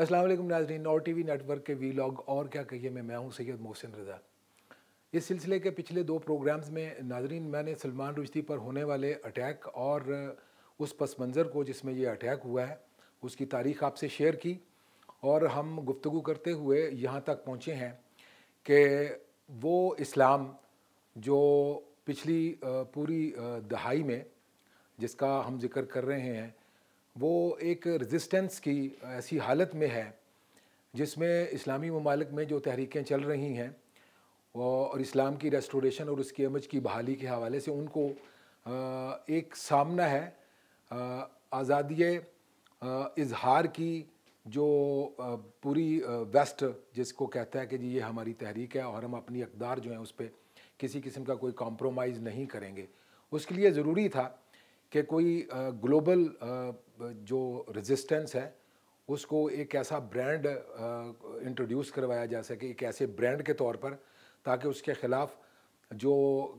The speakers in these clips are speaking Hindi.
अस्सलाम वालेकुम नाजरीन टी टीवी नेटवर्क के वी लॉग और क्या कहिए मैं मैं हूँ सैयद मोहसिन रज़ा इस सिलसिले के पिछले दो प्रोग्राम्स में नाजरीन मैंने सलमान रुश्ती पर होने वाले अटैक और उस पस मंज़र को जिसमें ये अटैक हुआ है उसकी तारीख आपसे शेयर की और हम गुफ्तु करते हुए यहाँ तक पहुँचे हैं कि वो इस्लाम जो पिछली पूरी दहाई में जिसका हम जिक्र कर रहे हैं वो एक रेजिस्टेंस की ऐसी हालत में है जिसमें इस्लामी ममालिक में जो तहरीकें चल रही हैं और इस्लाम की रेस्टोरेशन और उसकी अमज की बहाली के हवाले से उनको एक सामना है आज़ादी इजहार की जो पूरी वेस्ट जिसको कहता है कि जी ये हमारी तहरीक है और हम अपनी अकदार जो है उस पर किसी किस्म का कोई कॉम्प्रोमाइज़ नहीं करेंगे उसके लिए ज़रूरी था कि कोई ग्लोबल जो रेजिस्टेंस है उसको एक ऐसा ब्रांड इंट्रोड्यूस करवाया जा सके एक ऐसे ब्रांड के तौर पर ताकि उसके ख़िलाफ़ जो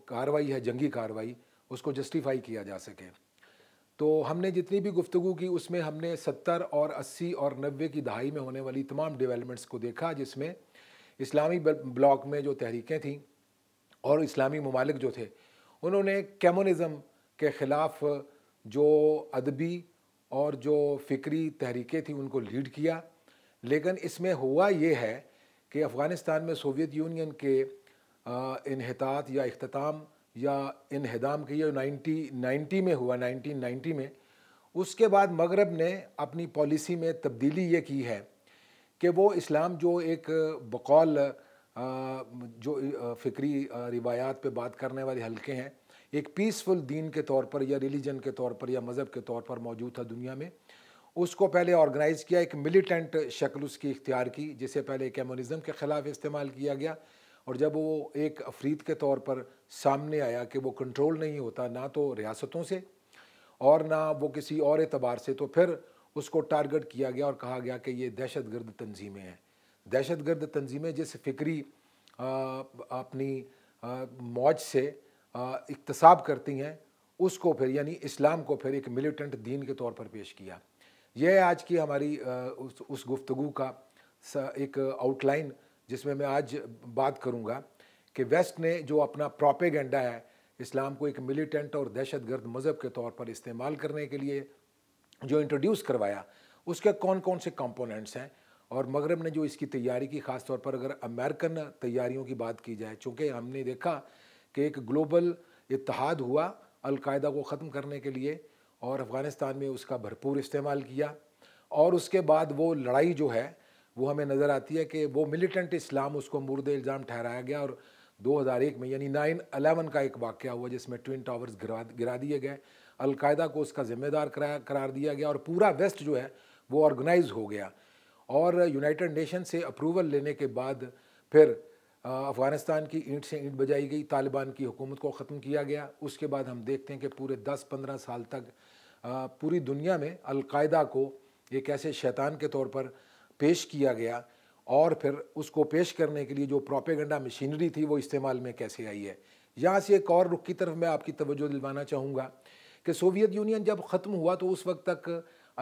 कार्रवाई है जंगी कार्रवाई उसको जस्टिफाई किया जा सके तो हमने जितनी भी गुफ्तु की उसमें हमने सत्तर और अस्सी और नब्बे की दहाई में होने वाली तमाम डेवलपमेंट्स को देखा जिसमें इस्लामी ब्लॉक में जो तहरीकें थीं और इस्लामी ममालिक जो थे उन्होंने कम्युनिज़म के ख़िलाफ़ जो अदबी और जो फ़िक्री तहरीकें थी उनको लीड किया लेकिन इसमें हुआ ये है कि अफ़गानिस्तान में सोवियत यूनियन के इनहतात या अख्ताम या इनहदाम के ये नाइन्टी नाइन्टी में हुआ नाइनटीन नाइन्टी में उसके बाद मगरब ने अपनी पॉलिसी में तब्दीली ये की है कि वो इस्लाम जो एक बकौल जो फ़िक्री रिवायात पे बात करने वाले हल्के हैं एक पीसफुल दीन के तौर पर या रिलीजन के तौर पर या मज़हब के तौर पर मौजूद था दुनिया में उसको पहले ऑर्गेनाइज़ किया एक मिलिटेंट शक्ल उसकी इख्तियार की जिसे पहले कम्युनिज्म के ख़िलाफ़ इस्तेमाल किया गया और जब वो एक अफरीद के तौर पर सामने आया कि वो कंट्रोल नहीं होता ना तो रियासतों से और ना वो किसी और एतबार से तो फिर उसको टारगेट किया गया और कहा गया कि ये दहशत गर्द तनज़ीमें हैं दहशत गर्द तनज़ीमें जिस फिक्री आ, अपनी आ, मौज से इकतसाब करती हैं उसको फिर यानी इस्लाम को फिर एक मिलिटेंट दीन के तौर पर पेश किया यह आज की हमारी उस, उस गुफ्तगु का एक आउटलाइन जिसमें मैं आज बात करूंगा कि वेस्ट ने जो अपना प्रोपेगेंडा है इस्लाम को एक मिलिटेंट और दहशत गर्द मज़हब के तौर पर इस्तेमाल करने के लिए जो इंट्रोड्यूस करवाया उसके कौन कौन से कंपोनेंट्स हैं और मगरब ने जो इसकी तैयारी की ख़ास तौर पर अगर अमेरिकन तैयारियों की बात की जाए चूँकि हमने देखा कि एक ग्लोबल इतिहाद हुआ अलकायदा को ख़त्म करने के लिए और अफ़गानिस्तान में उसका भरपूर इस्तेमाल किया और उसके बाद वो लड़ाई जो है वो हमें नज़र आती है कि वो मिलिटेंट इस्लाम उसको मुर्द इल्ज़ाम ठहराया गया और 2001 में यानी नाइन अलेवन का एक वाक़ हुआ जिसमें ट्विन टावर्स गिरा गिरा दिए गए अलकायदा को उसका ज़िम्मेदार करार दिया गया और पूरा वेस्ट जो है वो ऑर्गेनाइज़ हो गया और यूनाइटेड नेशन से अप्रूवल लेने के बाद फिर अफ़गानिस्तान की ईंट से ईंट बजाई गई तालिबान की हुकूमत को ख़त्म किया गया उसके बाद हम देखते हैं कि पूरे 10-15 साल तक पूरी दुनिया में अलकायदा को एक ऐसे शैतान के तौर पर पेश किया गया और फिर उसको पेश करने के लिए जो प्रोपेगेंडा मशीनरी थी वो इस्तेमाल में कैसे आई है यहाँ से एक और रुख की तरफ मैं आपकी तवज्जो दिलवाना चाहूँगा कि सोवियत यूनियन जब ख़त्म हुआ तो उस वक्त तक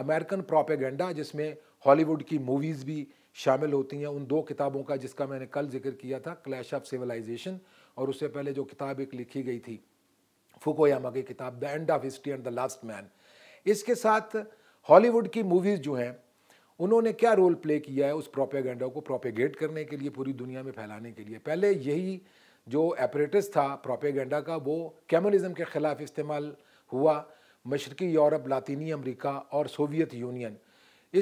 अमेरिकन प्रोपेगेंडा जिसमें हॉलीवुड की मूवीज़ भी शामिल होती हैं उन दो किताबों का जिसका मैंने कल जिक्र किया था क्लैश ऑफ सिविलाइजेशन और उससे पहले जो किताब एक लिखी गई थी फुकोयामा की किताब the end of history and the last man इसके साथ हॉलीवुड की मूवीज़ जो हैं उन्होंने क्या रोल प्ले किया है उस प्रोपेगेंडा को प्रोपेगेट करने के लिए पूरी दुनिया में फैलाने के लिए पहले यही जो एपरेटस था प्रोपेगेंडा का वो कम्युनिज़म के ख़िलाफ़ इस्तेमाल हुआ मशरकी यूरोप लातीनी अमरीका और सोवियत यूनियन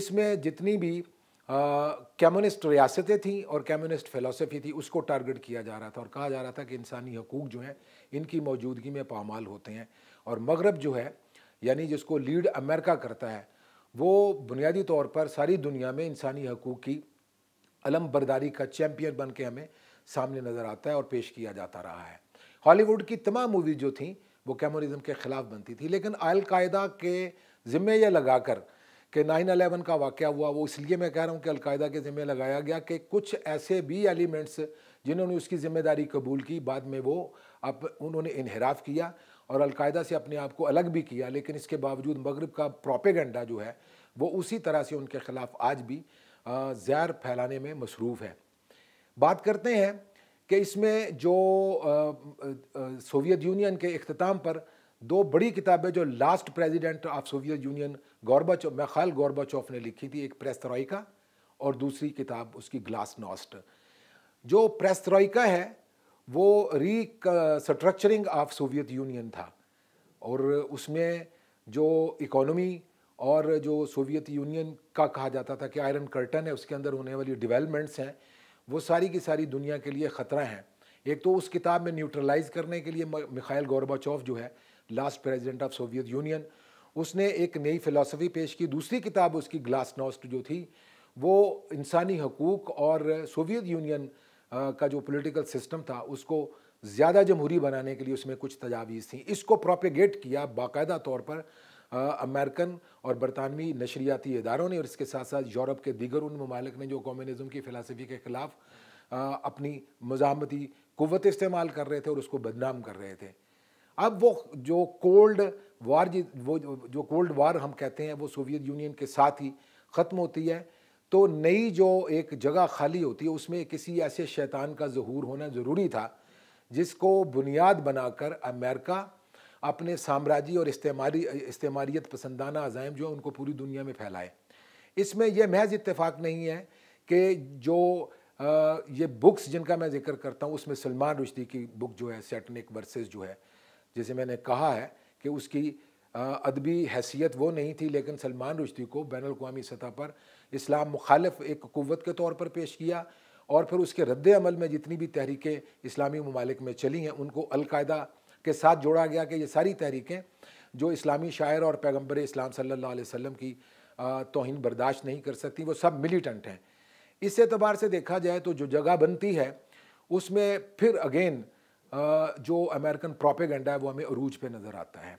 इसमें जितनी भी कम्युनिस्ट रियासतें थी और कम्युनिस्ट फ़िलासफ़ी थी उसको टारगेट किया जा रहा था और कहा जा रहा था कि इंसानी हकूक़ जो हैं इनकी मौजूदगी में पामाल होते हैं और मगरब जो है यानी जिसको लीड अमेरिका करता है वो बुनियादी तौर पर सारी दुनिया में इंसानी हकूक़ की अलम बरदारी का चैम्पियन बन के हमें सामने नज़र आता है और पेश किया जाता रहा है हॉलीवुड की तमाम मूवीज़ जो थी वो कम्युनिज़म के ख़िलाफ़ बनती थी लेकिन अलकायदा के ज़िम्मे यह लगाकर कि नाइन अलेवन का वाक़ हुआ वो इसलिए मैं कह रहा हूँ कि अलकायदा के ज़िम्मे लगाया गया कि कुछ ऐसे भी एलिमेंट्स जिन्होंने उसकी ज़िम्मेदारी कबूल की बाद में वो अब उन्होंने इनहराफ किया और अलकायदा से अपने आप को अलग भी किया लेकिन इसके बावजूद मगरब का प्रोपेगेंडा जो है वो उसी तरह से उनके ख़िलाफ़ आज भी जैर फैलाने में मसरूफ़ है बात करते हैं कि इसमें जो सोवियत यूनियन के अख्ताम पर दो बड़ी किताबें जो last president of Soviet Union Gorbachev Mikhail चौफ ने लिखी थी एक प्रेस तरॉइका और दूसरी किताब उसकी ग्लास नॉस्ट जो प्रेस तरॉइका है वो रिकस्ट्रक्चरिंग ऑफ सोवियत यूनियन था और उसमें जो इकोनॉमी और जो सोवियत यूनियन का कहा जाता था कि आयरन कर्टन है उसके अंदर होने वाली डेवलपमेंट्स हैं वो सारी की सारी दुनिया के लिए ख़तरा हैं एक तो उस किताब में न्यूट्रलाइज करने के लिए मिखाइल गौरबाचौफ जो है last president of Soviet Union उसने एक नई फ़िलासफ़ी पेश की दूसरी किताब उसकी ग्लास नॉस्ट जो थी वो इंसानी हकूक़ और सोवियत यूनियन का जो पॉलिटिकल सिस्टम था उसको ज़्यादा जमहूरी बनाने के लिए उसमें कुछ तजावीज़ थी इसको प्रोपेगेट किया बाकायदा तौर पर अमेरिकन और बरतानवी नशरियाती इदारों ने और इसके साथ साथ यूरोप के दीगर उन ममालिक ने जो कम्यूनिज़म की फ़िलासफ़ी के ख़िलाफ़ अपनी मजामती कुवत इस्तेमाल कर रहे थे और उसको बदनाम कर रहे थे अब वो जो कोल्ड वार वो जो कोल्ड वार हम कहते हैं वो सोवियत यूनियन के साथ ही ख़त्म होती है तो नई जो एक जगह खाली होती है उसमें किसी ऐसे शैतान का जहूर होना ज़रूरी था जिसको बुनियाद बनाकर अमेरिका अपने साम्राज्य और इस्तेमारी इस्तेमारीत पसंदाना अजायम जो है उनको पूरी दुनिया में फैलाए इसमें यह महज इतफाक़ नहीं है कि जो आ, ये बुक्स जिनका मैं जिक्र करता हूँ उसमें सलमान रुश्दी की बुक जो है सेटनिक वर्सेस जो है जैसे मैंने कहा है कि उसकी अदबी हैसियत वो नहीं थी लेकिन सलमान रुश्ती को बैन अवी सतह पर इस्लाम मुखालफ एक क़वत के तौर पर पेश किया और फिर उसके रद्द अमल में जितनी भी तहरीकें इस्लामी ममालिक में चली हैं उनको अलकायदा के साथ जोड़ा गया कि ये सारी तहरीकें जो इस्लामी शायर और पैगम्बर इस्लाम सल्ला वसम की तोहन बर्दाश्त नहीं कर सकती वो सब मिलीटेंट हैं इस एतबार से देखा जाए तो जो जगह बनती है उसमें फिर अगेन जो अमेरिकन प्रोपेगेंडा है वो हमें अरूज पे नज़र आता है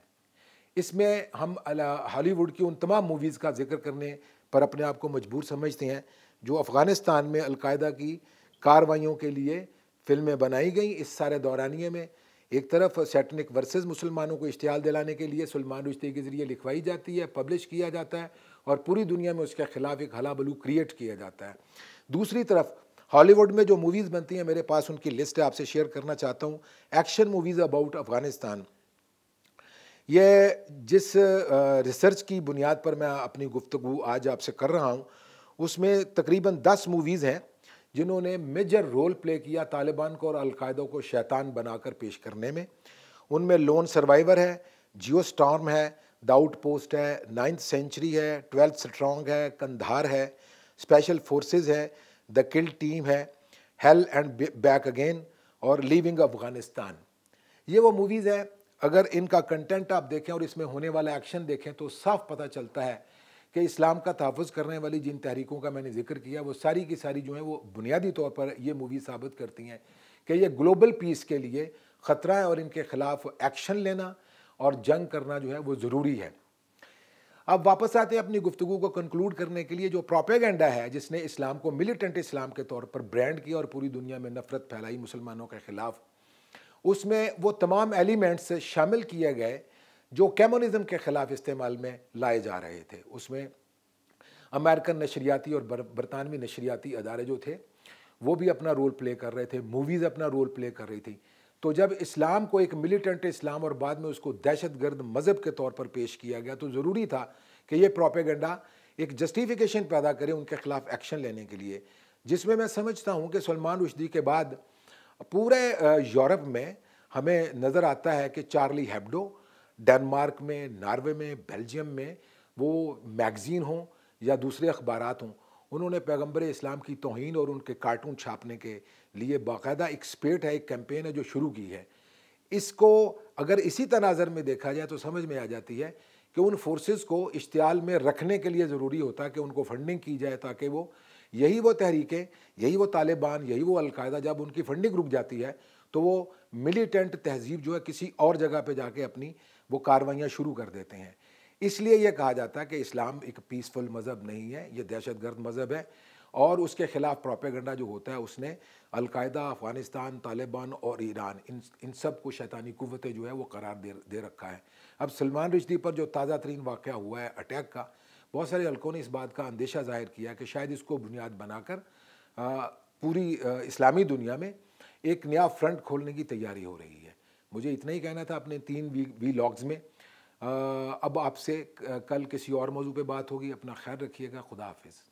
इसमें हम हॉलीवुड की उन तमाम मूवीज़ का जिक्र करने पर अपने आप को मजबूर समझते हैं जो अफ़गानिस्तान में अलकायदा की कार्रवाइयों के लिए फिल्में बनाई गई इस सारे दौरानिए में एक तरफ सैटनिक वर्सेस मुसलमानों को इश्तियाल दिलाने के लिए सलमान रिश्ते के ज़रिए लिखवाई जाती है पब्लिश किया जाता है और पूरी दुनिया में उसके ख़िलाफ़ एक हला बलू क्रिएट किया जाता है दूसरी तरफ हॉलीवुड में जो मूवीज़ बनती हैं मेरे पास उनकी लिस्ट है आपसे शेयर करना चाहता हूँ एक्शन मूवीज़ अबाउट अफ़गानिस्तान ये जिस रिसर्च की बुनियाद पर मैं अपनी गुफ्तु आज आपसे कर रहा हूँ उसमें तकरीबन दस मूवीज़ हैं जिन्होंने मेजर रोल प्ले किया तालिबान को और अलकायदा को शैतान बनाकर पेश करने में उनमें लोन सर्वाइवर है जियो स्टॉर्म है द आउट पोस्ट है नाइन्थ सेंचुरी है ट्वेल्थ स्ट्रॉन्ग है कंधार है स्पेशल फोर्सेस है द किल टीम है हेल एंड बैक अगेन और लिविंग अफगानिस्तान ये वो मूवीज़ हैं अगर इनका कंटेंट आप देखें और इसमें होने वाला एक्शन देखें तो साफ पता चलता है कि इस्लाम का तहफ़ करने वाली जिन तहरीकों का मैंने जिक्र किया वो सारी की सारी जो है वो बुनियादी तौर पर ये मूवी साबित करती हैं कि ये ग्लोबल पीस के लिए ख़तरा है और इनके ख़िलाफ़ एक्शन लेना और जंग करना जो है वो ज़रूरी है अब वापस आते हैं अपनी गुफ्तु को कंक्लूड करने के लिए जो प्रोपेगेंडा है जिसने इस्लाम को मिलिटेंट इस्लाम के तौर पर ब्रांड किया और पूरी दुनिया में नफरत फैलाई मुसलमानों के ख़िलाफ़ उसमें वो तमाम एलिमेंट्स शामिल किए गए जो कैमोनिज़म के ख़िलाफ़ इस्तेमाल में लाए जा रहे थे उसमें अमेरिकन नशरियाती और बरतानवी नशरियाती अदारे जो थे वो भी अपना रोल प्ले कर रहे थे मूवीज़ अपना रोल प्ले कर रही थी तो जब इस्लाम को एक मिलिटेंट इस्लाम और बाद में उसको दहशत गर्द मज़हब के तौर पर पेश किया गया तो ज़रूरी था कि ये प्रोपेगेंडा एक जस्टिफिकेशन पैदा करे उनके ख़िलाफ़ एक्शन लेने के लिए जिसमें मैं समझता हूँ कि सलमान रुशदी के बाद पूरे यूरोप में हमें नज़र आता है कि चार्ली हेब्डो डेनमार्क में नार्वे में बेल्जियम में वो मैगज़ीन हों या दूसरे अखबार हों उन्होंने पैगंबर इस्लाम की तोहन और उनके कार्टून छापने के लिए बाकायदा एक स्पेट है एक कैंपेन है जो शुरू की है इसको अगर इसी तनाजर में देखा जाए तो समझ में आ जाती है कि उन फोर्सेस को इश्तियाल में रखने के लिए ज़रूरी होता है कि उनको फंडिंग की जाए ताकि वो यही वो तहरीकें यही वो तालिबान यही वो अलकायदा जब उनकी फंडिंग रुक जाती है तो वो मिलीटेंट तहजीब जो है किसी और जगह पर जाके अपनी वो कार्रवाइयाँ शुरू कर देते हैं इसलिए यह कहा जाता है कि इस्लाम एक पीसफुल मज़हब नहीं है ये दहशतगर्द मज़हब है और उसके ख़िलाफ़ प्रोपेगंडा जो होता है उसने अलकायदा अफ़गानिस्तान तालिबान और ईरान इन इन सब को शैतानी कुतें जो है वो करार दे दे रखा है अब सलमान रिश्ती पर जो ताज़ा तरीन वाक़ हुआ है अटैक का बहुत सारे हल्कों ने इस बात का अंदेशा ज़ाहिर किया कि शायद इसको बुनियाद बनाकर पूरी इस्लामी दुनिया में एक नया फ्रंट खोलने की तैयारी हो रही है मुझे इतना ही कहना था अपने तीन वी वी लॉग्स में अब आपसे कल किसी और मौजू पर बात होगी अपना ख्याल रखिएगा खुदा हाफिज़